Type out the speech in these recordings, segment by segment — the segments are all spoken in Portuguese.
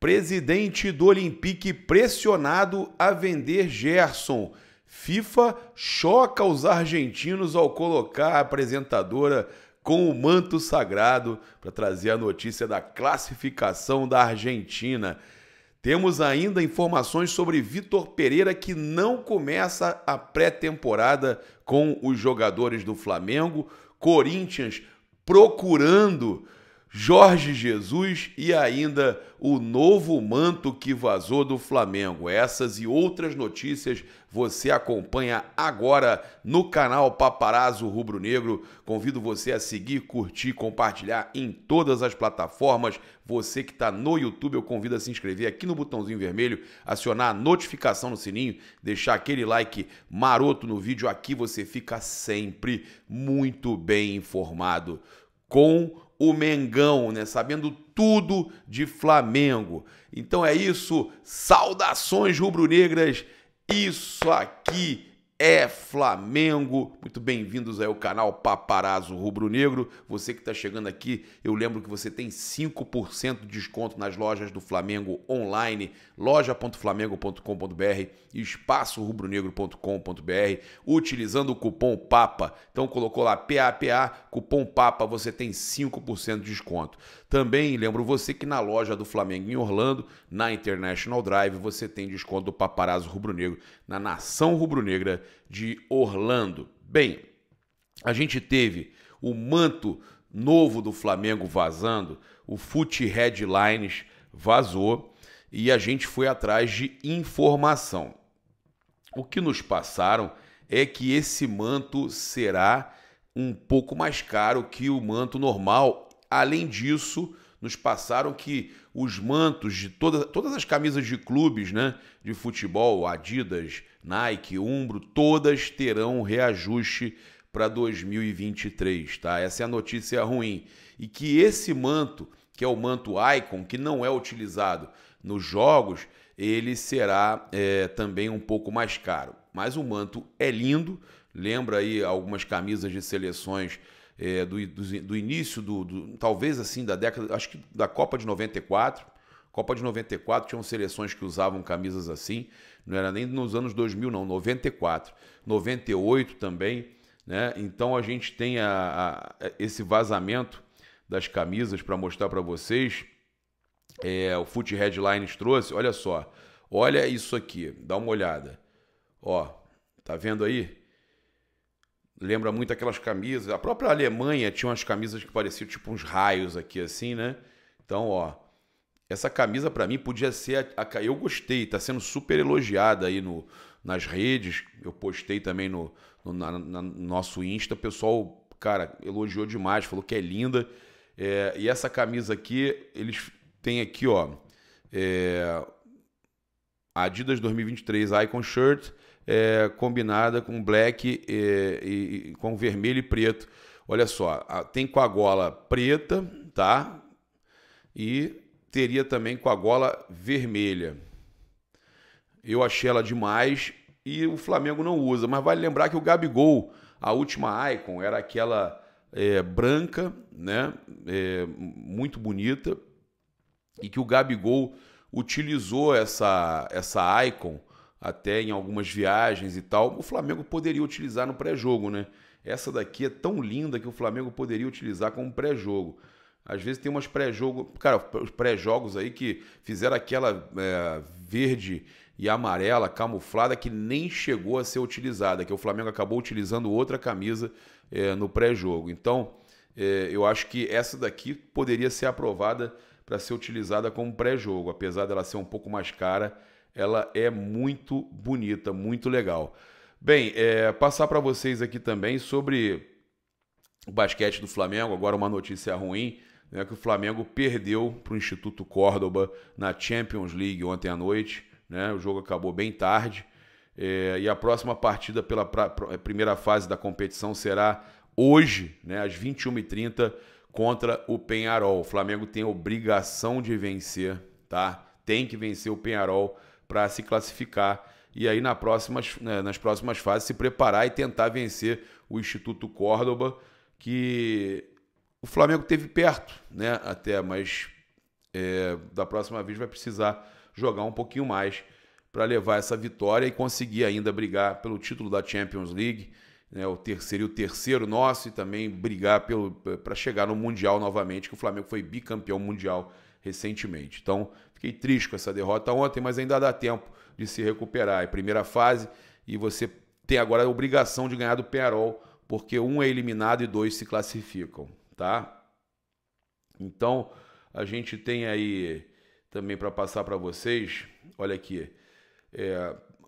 Presidente do Olympique pressionado a vender Gerson. FIFA choca os argentinos ao colocar a apresentadora com o manto sagrado para trazer a notícia da classificação da Argentina. Temos ainda informações sobre Vitor Pereira que não começa a pré-temporada com os jogadores do Flamengo, Corinthians procurando Jorge Jesus e ainda o novo manto que vazou do Flamengo. Essas e outras notícias você acompanha agora no canal Paparazzo Rubro Negro. Convido você a seguir, curtir, compartilhar em todas as plataformas. Você que está no YouTube, eu convido a se inscrever aqui no botãozinho vermelho, acionar a notificação no sininho, deixar aquele like maroto no vídeo. Aqui você fica sempre muito bem informado com o Mengão, né? Sabendo tudo de Flamengo. Então é isso. Saudações rubro-negras. Isso aqui é Flamengo. Muito bem-vindos ao canal Paparazzo Rubro Negro. Você que está chegando aqui, eu lembro que você tem 5% de desconto nas lojas do Flamengo online, loja.flamengo.com.br, espaçorubronegro.com.br, utilizando o cupom PAPA. Então colocou lá PAPA, cupom PAPA, você tem 5% de desconto. Também lembro você que na loja do Flamengo em Orlando, na International Drive, você tem desconto do Paparazzo Rubro Negro na Nação Rubro Negra de Orlando. Bem, a gente teve o manto novo do Flamengo vazando, o Foot Headlines vazou e a gente foi atrás de informação. O que nos passaram é que esse manto será um pouco mais caro que o manto normal Além disso, nos passaram que os mantos de todas todas as camisas de clubes né, de futebol, Adidas, Nike, Umbro, todas terão reajuste para 2023, tá? Essa é a notícia ruim. E que esse manto, que é o manto Icon, que não é utilizado nos jogos, ele será é, também um pouco mais caro. Mas o manto é lindo, lembra aí algumas camisas de seleções é, do, do, do, início do, do, talvez assim, da década, acho que da Copa de 94. Copa de 94 tinham seleções que usavam camisas assim, não era nem nos anos 2000, não, 94. 98 também, né? Então a gente tem a, a esse vazamento das camisas para mostrar para vocês. É, o Foot Headlines trouxe, olha só, olha isso aqui, dá uma olhada. Ó, tá vendo aí? Lembra muito aquelas camisas. A própria Alemanha tinha umas camisas que pareciam tipo uns raios aqui, assim, né? Então, ó. Essa camisa, para mim, podia ser. A, a, eu gostei, tá sendo super elogiada aí no, nas redes. Eu postei também no, no na, na, nosso Insta. O pessoal, cara, elogiou demais, falou que é linda. É, e essa camisa aqui, eles têm aqui, ó. É, Adidas 2023 Icon Shirt é, combinada com black é, e, e, com vermelho e preto. Olha só, tem com a gola preta, tá? E teria também com a gola vermelha. Eu achei ela demais e o Flamengo não usa, mas vale lembrar que o Gabigol, a última Icon, era aquela é, branca, né? É, muito bonita, e que o Gabigol utilizou essa, essa Icon até em algumas viagens e tal, o Flamengo poderia utilizar no pré-jogo, né? Essa daqui é tão linda que o Flamengo poderia utilizar como pré-jogo. Às vezes tem umas pré-jogo, cara, os pré-jogos aí que fizeram aquela é, verde e amarela camuflada que nem chegou a ser utilizada, que o Flamengo acabou utilizando outra camisa é, no pré-jogo. Então, é, eu acho que essa daqui poderia ser aprovada para ser utilizada como pré-jogo, apesar dela ser um pouco mais cara ela é muito bonita, muito legal. Bem, é, passar para vocês aqui também sobre o basquete do Flamengo, agora uma notícia ruim, né, que o Flamengo perdeu para o Instituto Córdoba na Champions League ontem à noite, né, o jogo acabou bem tarde, é, e a próxima partida pela pra, pra, é, primeira fase da competição será hoje, né, às 21h30, contra o Penharol. O Flamengo tem obrigação de vencer, tá? Tem que vencer o Penharol para se classificar e aí na próximas, né, nas próximas fases se preparar e tentar vencer o Instituto Córdoba, que o Flamengo teve perto, né? Até, mas é, da próxima vez vai precisar jogar um pouquinho mais para levar essa vitória e conseguir ainda brigar pelo título da Champions League, né, o terceiro e o terceiro nosso, e também brigar para chegar no Mundial novamente, que o Flamengo foi bicampeão mundial recentemente. Então, fiquei triste com essa derrota ontem, mas ainda dá tempo de se recuperar. É primeira fase e você tem agora a obrigação de ganhar do Penarol, porque um é eliminado e dois se classificam, tá? Então, a gente tem aí também para passar para vocês, olha aqui, é,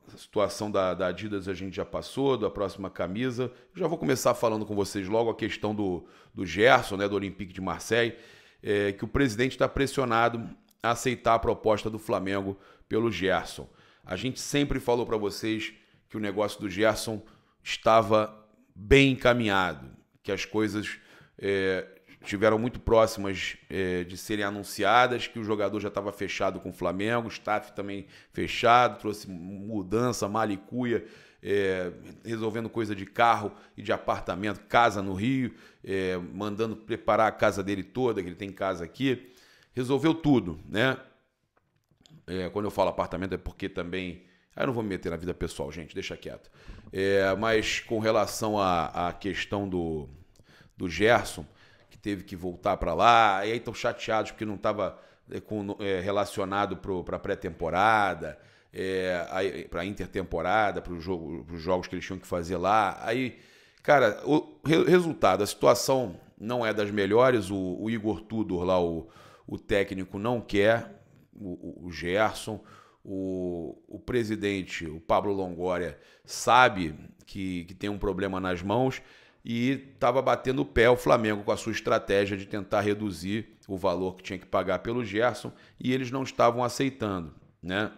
a situação da, da, Adidas a gente já passou, da próxima camisa. já vou começar falando com vocês logo a questão do, do Gerson, né, do Olympique de Marseille é, que o presidente está pressionado a aceitar a proposta do Flamengo pelo Gerson. A gente sempre falou para vocês que o negócio do Gerson estava bem encaminhado, que as coisas é, tiveram muito próximas é, de serem anunciadas, que o jogador já estava fechado com o Flamengo, o staff também fechado, trouxe mudança, malicuia é, resolvendo coisa de carro e de apartamento, casa no Rio, é, mandando preparar a casa dele toda, que ele tem casa aqui. Resolveu tudo, né? É, quando eu falo apartamento é porque também. Ah, eu não vou me meter na vida pessoal, gente, deixa quieto. É, mas com relação à, à questão do, do Gerson, que teve que voltar para lá, e aí estão chateados porque não estava é, é, relacionado para a pré-temporada é, para a intertemporada, para jogo, os jogos que eles tinham que fazer lá. Aí, cara, o re, resultado, a situação não é das melhores. O, o Igor Tudor lá, o, o técnico, não quer o, o Gerson. O, o, presidente, o Pablo Longoria, sabe que, que tem um problema nas mãos e estava batendo o pé o Flamengo com a sua estratégia de tentar reduzir o valor que tinha que pagar pelo Gerson e eles não estavam aceitando, né?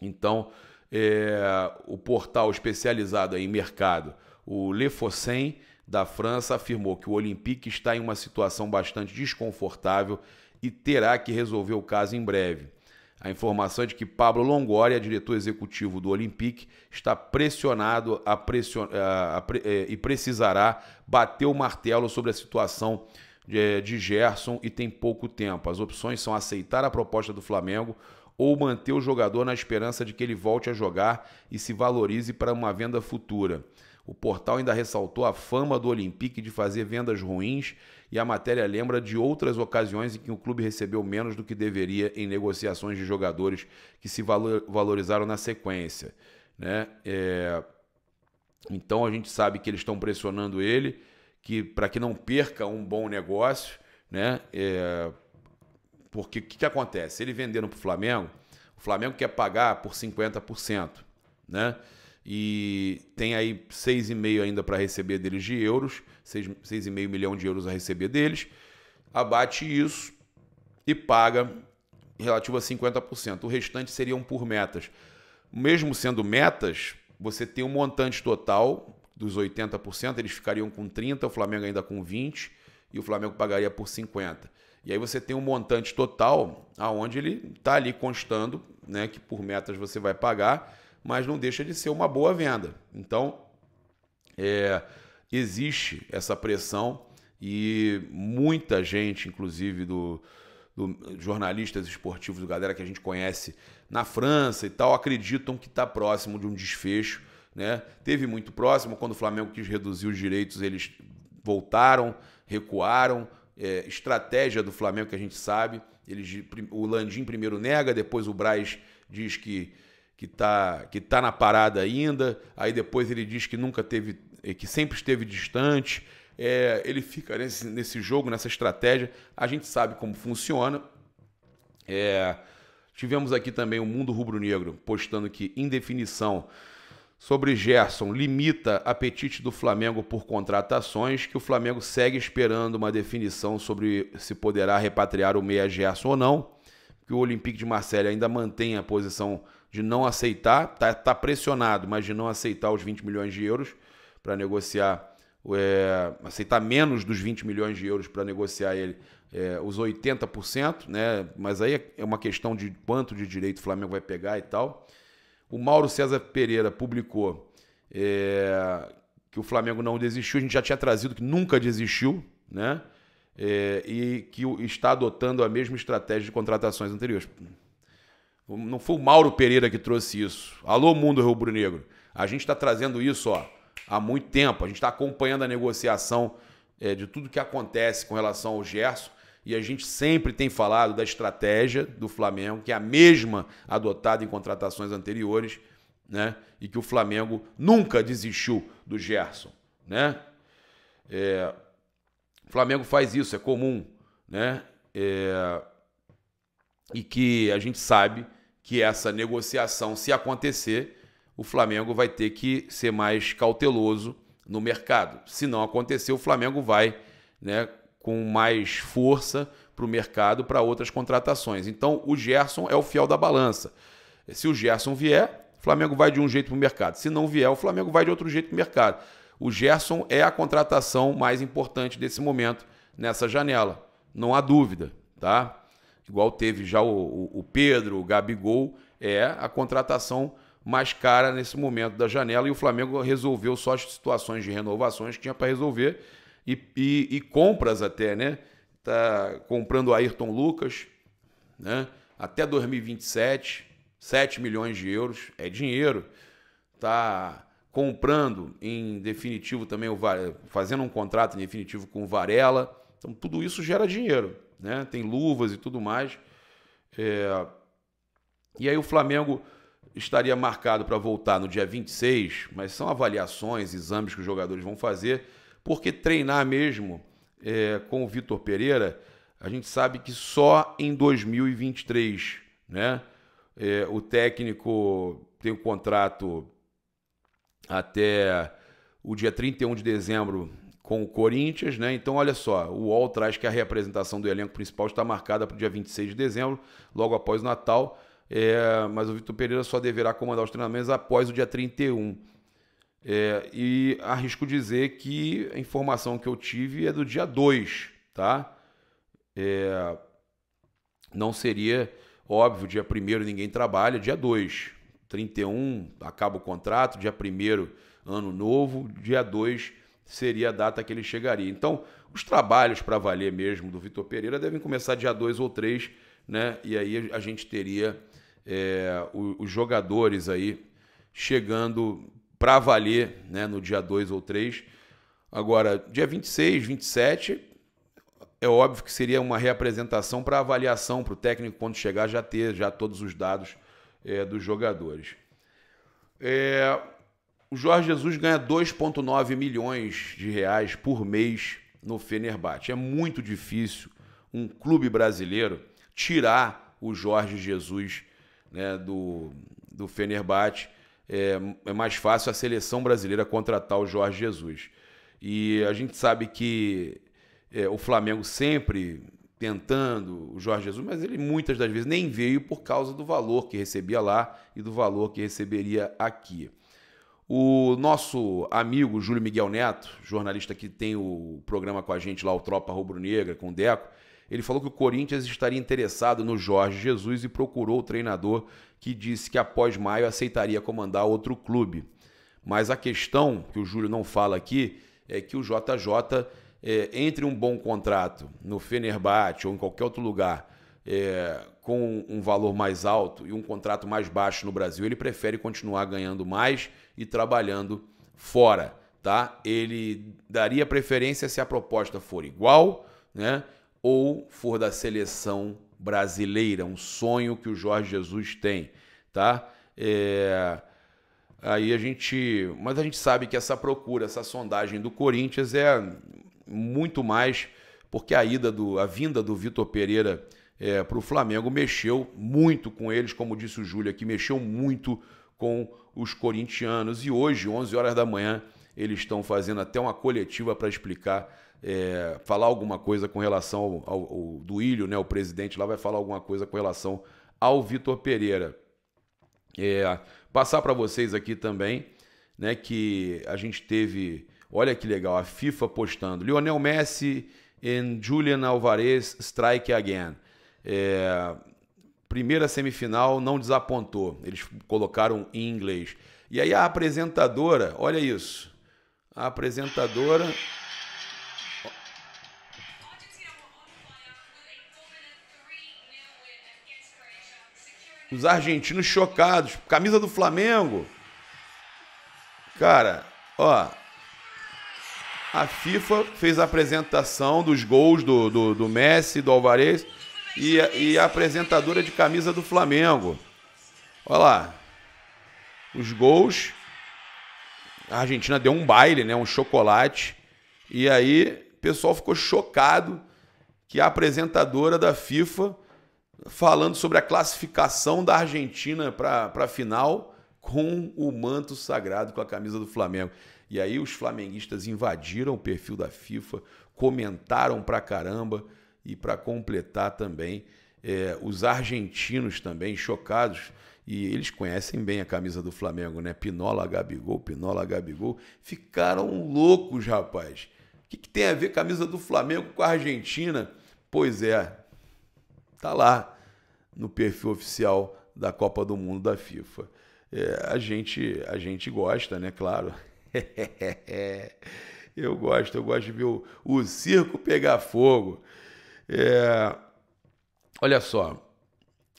Então, é, o portal especializado em mercado, o Le Fossin, da França, afirmou que o Olympique está em uma situação bastante desconfortável e terá que resolver o caso em breve. A informação é de que Pablo Longoria, diretor executivo do Olympique, está pressionado a pression... a... A... Eh, e precisará bater o martelo sobre a situação de, de Gerson e tem pouco tempo. As opções são aceitar a proposta do Flamengo ou manter o jogador na esperança de que ele volte a jogar e se valorize para uma venda futura. O portal ainda ressaltou a fama do Olympique de fazer vendas ruins e a matéria lembra de outras ocasiões em que o clube recebeu menos do que deveria em negociações de jogadores que se valorizaram na sequência. Né? É... Então a gente sabe que eles estão pressionando ele que para que não perca um bom negócio, né? É porque o que, que acontece? Ele vendendo para o Flamengo, o Flamengo quer pagar por 50%, né? E tem aí 6,5 ainda para receber deles de euros, 6,5 milhão de euros a receber deles. Abate isso e paga relativo a 50%. O restante seriam por metas. Mesmo sendo metas, você tem um montante total dos 80%, eles ficariam com 30, o Flamengo ainda com 20 e o Flamengo pagaria por 50. E aí você tem um montante total aonde ele está ali constando, né, que por metas você vai pagar, mas não deixa de ser uma boa venda. Então, é, existe essa pressão e muita gente, inclusive do, do, jornalistas esportivos, galera que a gente conhece na França e tal, acreditam que está próximo de um desfecho. Né? Teve muito próximo, quando o Flamengo quis reduzir os direitos, eles voltaram, recuaram, é, estratégia do Flamengo que a gente sabe. Eles, o Landim primeiro nega, depois o Braz diz que que tá, que tá na parada ainda, aí depois ele diz que nunca teve, é, que sempre esteve distante. É, ele fica nesse, nesse jogo, nessa estratégia. A gente sabe como funciona. É, tivemos aqui também o Mundo Rubro-Negro postando que indefinição sobre Gerson limita apetite do Flamengo por contratações, que o Flamengo segue esperando uma definição sobre se poderá repatriar o meia Gerson ou não, que o Olympique de Marselha ainda mantém a posição de não aceitar, está tá pressionado, mas de não aceitar os 20 milhões de euros para negociar, é, aceitar menos dos 20 milhões de euros para negociar ele é, os 80%, né? mas aí é uma questão de quanto de direito o Flamengo vai pegar e tal. O Mauro César Pereira publicou é, que o Flamengo não desistiu. A gente já tinha trazido que nunca desistiu, né? É, e que está adotando a mesma estratégia de contratações anteriores. Não foi o Mauro Pereira que trouxe isso. Alô, mundo rubro-negro. A gente está trazendo isso ó, há muito tempo. A gente está acompanhando a negociação é, de tudo que acontece com relação ao Gerson e a gente sempre tem falado da estratégia do Flamengo, que é a mesma adotada em contratações anteriores, né? E que o Flamengo nunca desistiu do Gerson, né? É... O Flamengo faz isso, é comum, né? É... E que a gente sabe que essa negociação, se acontecer, o Flamengo vai ter que ser mais cauteloso no mercado. Se não acontecer, o Flamengo vai né, com mais força para o mercado para outras contratações. Então o Gerson é o fiel da balança. Se o Gerson vier, o Flamengo vai de um jeito para o mercado. Se não vier, o Flamengo vai de outro jeito para o mercado. O Gerson é a contratação mais importante desse momento nessa janela. Não há dúvida, tá? Igual teve já o, o, o Pedro, o Gabigol, é a contratação mais cara nesse momento da janela e o Flamengo resolveu só as situações de renovações que tinha para resolver e, e, e compras até, né? Tá comprando Ayrton Lucas, né? Até 2027, 7 milhões de euros é dinheiro. Tá comprando em definitivo também o Varela, fazendo um contrato em definitivo com o Varela. Então tudo isso gera dinheiro, né? Tem luvas e tudo mais. É... E aí o Flamengo estaria marcado para voltar no dia 26, mas são avaliações, exames que os jogadores vão fazer porque treinar mesmo é, com o Vitor Pereira, a gente sabe que só em 2023, né? É, o técnico tem um contrato até o dia 31 de dezembro com o Corinthians, né? Então, olha só, o UOL traz que a reapresentação do elenco principal está marcada para o dia 26 de dezembro, logo após o Natal, é, mas o Vitor Pereira só deverá comandar os treinamentos após o dia 31. É, e arrisco dizer que a informação que eu tive é do dia 2, tá? É, não seria óbvio, dia 1 ninguém trabalha, dia 2. 31 acaba o contrato, dia 1 ano novo, dia 2 seria a data que ele chegaria. Então, os trabalhos para valer mesmo do Vitor Pereira devem começar dia 2 ou 3, né? E aí a gente teria é, os jogadores aí chegando para valer né, no dia 2 ou 3. Agora, dia 26, 27, é óbvio que seria uma reapresentação para avaliação, para o técnico, quando chegar, já ter já todos os dados é, dos jogadores. É, o Jorge Jesus ganha 2,9 milhões de reais por mês no Fenerbahçe. É muito difícil um clube brasileiro tirar o Jorge Jesus né, do, do Fenerbahçe é, é mais fácil a seleção brasileira contratar o Jorge Jesus. E a gente sabe que é, o Flamengo sempre tentando o Jorge Jesus, mas ele muitas das vezes nem veio por causa do valor que recebia lá e do valor que receberia aqui. O nosso amigo Júlio Miguel Neto, jornalista que tem o programa com a gente lá, o Tropa Rubro Negra, com o Deco, ele falou que o Corinthians estaria interessado no Jorge Jesus e procurou o treinador que disse que após maio aceitaria comandar outro clube. Mas a questão que o Júlio não fala aqui é que o JJ, é, entre um bom contrato no Fenerbahçe ou em qualquer outro lugar, é, com um valor mais alto e um contrato mais baixo no Brasil, ele prefere continuar ganhando mais e trabalhando fora, tá? Ele daria preferência se a proposta for igual, né? ou for da seleção brasileira, um sonho que o Jorge Jesus tem, tá? É... Aí a gente, mas a gente sabe que essa procura, essa sondagem do Corinthians é muito mais porque a ida do, a vinda do Vitor Pereira é, para o Flamengo mexeu muito com eles, como disse o Júlio aqui, mexeu muito com os corintianos. E hoje, 11 horas da manhã, eles estão fazendo até uma coletiva para explicar é, falar alguma coisa com relação ao, ao, ao Duílio, né? O presidente lá vai falar alguma coisa com relação ao Vitor Pereira. É, passar para vocês aqui também, né? Que a gente teve, olha que legal, a FIFA postando Lionel Messi e Julian Alvarez strike again. É, primeira semifinal não desapontou. Eles colocaram em inglês. E aí a apresentadora, olha isso. A apresentadora Os argentinos chocados. Camisa do Flamengo. Cara, ó. A FIFA fez a apresentação dos gols do, do, do Messi, do Alvarez e, e a apresentadora de camisa do Flamengo. Olha lá. Os gols. A Argentina deu um baile, né? Um chocolate. E aí, o pessoal ficou chocado que a apresentadora da FIFA falando sobre a classificação da Argentina para a final com o manto sagrado, com a camisa do Flamengo. E aí os flamenguistas invadiram o perfil da FIFA, comentaram para caramba e para completar também é, os argentinos também chocados e eles conhecem bem a camisa do Flamengo, né? Pinola Gabigol, Pinola Gabigol, ficaram loucos, rapaz. O que, que tem a ver camisa do Flamengo com a Argentina? Pois é, Está lá no perfil oficial da Copa do Mundo da FIFA. É, a, gente, a gente gosta, né? Claro. eu gosto, eu gosto de ver o, o circo pegar fogo. É, olha só,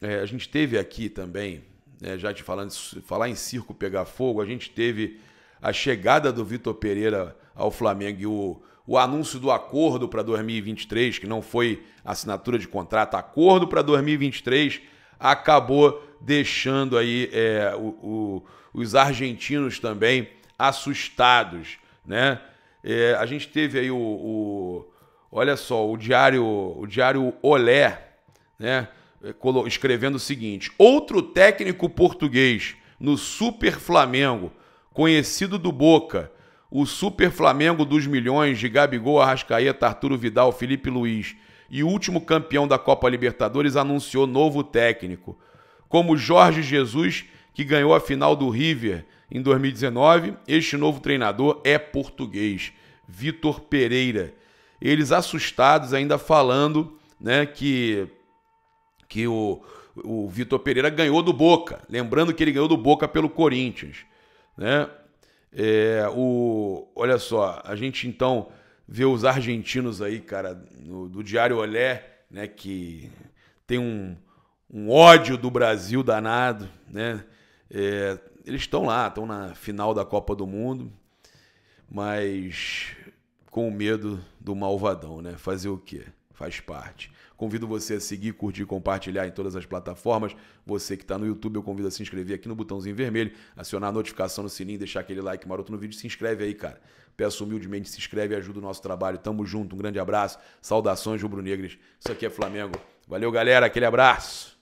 é, a gente teve aqui também, né, já te falando, falar em circo pegar fogo, a gente teve a chegada do Vitor Pereira ao Flamengo e o, o anúncio do acordo para 2023, que não foi assinatura de contrato, acordo para 2023, acabou deixando aí é, o, o, os argentinos também assustados, né? É, a gente teve aí o, o, olha só, o diário, o diário Olé, né? É, escrevendo o seguinte: outro técnico português no Super Flamengo conhecido do Boca, o Super Flamengo dos milhões de Gabigol, Arrascaeta, Arturo Vidal, Felipe Luiz e último campeão da Copa Libertadores anunciou novo técnico, como Jorge Jesus, que ganhou a final do River em 2019. Este novo treinador é português, Vitor Pereira. Eles assustados ainda falando, né, que que o, o Vitor Pereira ganhou do Boca, lembrando que ele ganhou do Boca pelo Corinthians. Né? É, o, olha só, a gente então vê os argentinos aí, cara, no, do Diário Olé, né, que tem um, um ódio do Brasil danado, né? É, eles estão lá, estão na final da Copa do Mundo, mas com o medo do malvadão, né? Fazer o quê? Faz parte. Convido você a seguir, curtir, compartilhar em todas as plataformas. Você que está no YouTube, eu convido a se inscrever aqui no botãozinho vermelho, acionar a notificação no sininho, deixar aquele like maroto no vídeo. Se inscreve aí, cara. Peço humildemente, se inscreve e ajuda o nosso trabalho. Tamo junto, um grande abraço. Saudações rubro-negras. Isso aqui é Flamengo. Valeu, galera. Aquele abraço.